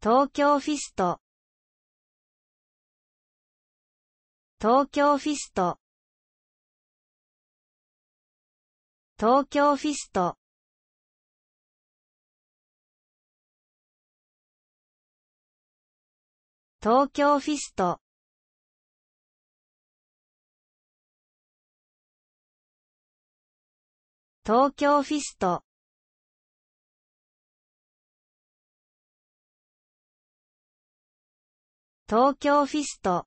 東京フィスト東京フィスト東京フィスト東京フィスト東京フィスト東京フィスト